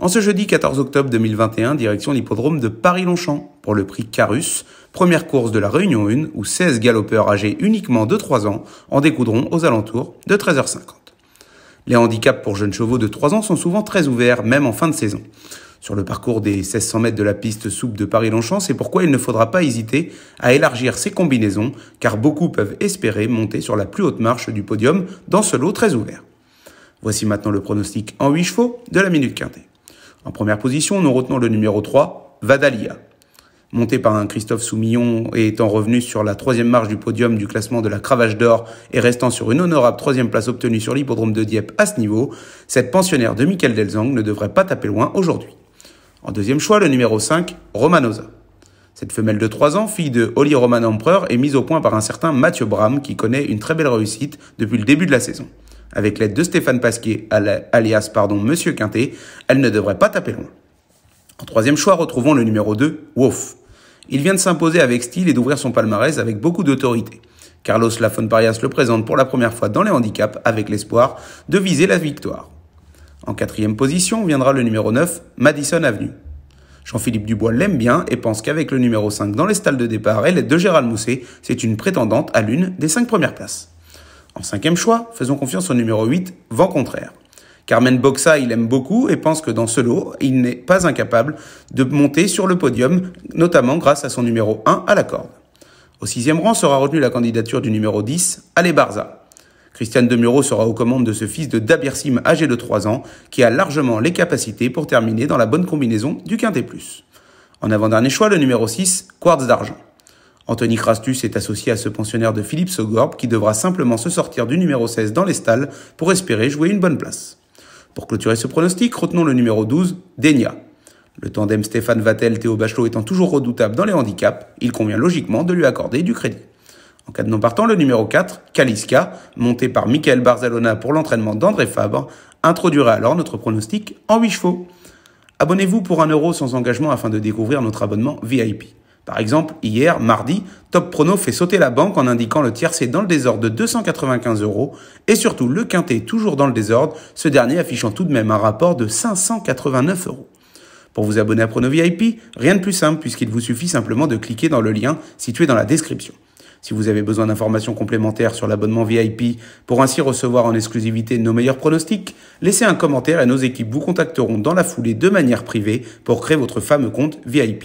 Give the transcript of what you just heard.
En ce jeudi 14 octobre 2021, direction l'hippodrome de Paris-Longchamp pour le prix Carus, première course de la Réunion 1 où 16 galopeurs âgés uniquement de 3 ans en découdront aux alentours de 13h50. Les handicaps pour jeunes chevaux de 3 ans sont souvent très ouverts, même en fin de saison. Sur le parcours des 1600 mètres de la piste soupe de Paris-Longchamp, c'est pourquoi il ne faudra pas hésiter à élargir ses combinaisons, car beaucoup peuvent espérer monter sur la plus haute marche du podium dans ce lot très ouvert. Voici maintenant le pronostic en 8 chevaux de la Minute Quintée. En première position, nous retenons le numéro 3, Vadalia. Monté par un Christophe Soumillon et étant revenu sur la troisième marche du podium du classement de la Cravache d'Or et restant sur une honorable troisième place obtenue sur l'hippodrome de Dieppe à ce niveau, cette pensionnaire de Michael Delzang ne devrait pas taper loin aujourd'hui. En deuxième choix, le numéro 5, Romanosa. Cette femelle de 3 ans, fille de Oli Roman Empereur, est mise au point par un certain Mathieu Bram qui connaît une très belle réussite depuis le début de la saison. Avec l'aide de Stéphane Pasquier, alias pardon, Monsieur Quintet, elle ne devrait pas taper loin. En troisième choix, retrouvons le numéro 2, Wolf. Il vient de s'imposer avec style et d'ouvrir son palmarès avec beaucoup d'autorité. Carlos Parias le présente pour la première fois dans les handicaps avec l'espoir de viser la victoire. En quatrième position viendra le numéro 9, Madison Avenue. Jean-Philippe Dubois l'aime bien et pense qu'avec le numéro 5 dans les stalles de départ et l'aide de Gérald Mousset, c'est une prétendante à l'une des cinq premières places. En cinquième choix, faisons confiance au numéro 8, vent contraire. Carmen Boxa, il aime beaucoup et pense que dans ce lot, il n'est pas incapable de monter sur le podium, notamment grâce à son numéro 1 à la corde. Au sixième rang sera retenue la candidature du numéro 10, Ale Barza. Christiane Demuro sera aux commandes de ce fils de Sim, âgé de 3 ans, qui a largement les capacités pour terminer dans la bonne combinaison du Quintet Plus. En avant-dernier choix, le numéro 6, Quartz d'Argent. Anthony Crastus est associé à ce pensionnaire de Philippe Sogorb qui devra simplement se sortir du numéro 16 dans les stalles pour espérer jouer une bonne place. Pour clôturer ce pronostic, retenons le numéro 12, Denia. Le tandem Stéphane vatel théo Bachelot étant toujours redoutable dans les handicaps, il convient logiquement de lui accorder du crédit. En cas de non partant, le numéro 4, Kaliska, monté par Michael Barzalona pour l'entraînement d'André Fabre, introduira alors notre pronostic en 8 chevaux. Abonnez-vous pour un euro sans engagement afin de découvrir notre abonnement VIP. Par exemple, hier, mardi, Top Prono fait sauter la banque en indiquant le tiercé dans le désordre de 295 euros et surtout le quintet toujours dans le désordre, ce dernier affichant tout de même un rapport de 589 euros. Pour vous abonner à Prono VIP, rien de plus simple puisqu'il vous suffit simplement de cliquer dans le lien situé dans la description. Si vous avez besoin d'informations complémentaires sur l'abonnement VIP pour ainsi recevoir en exclusivité nos meilleurs pronostics, laissez un commentaire et nos équipes vous contacteront dans la foulée de manière privée pour créer votre fameux compte VIP.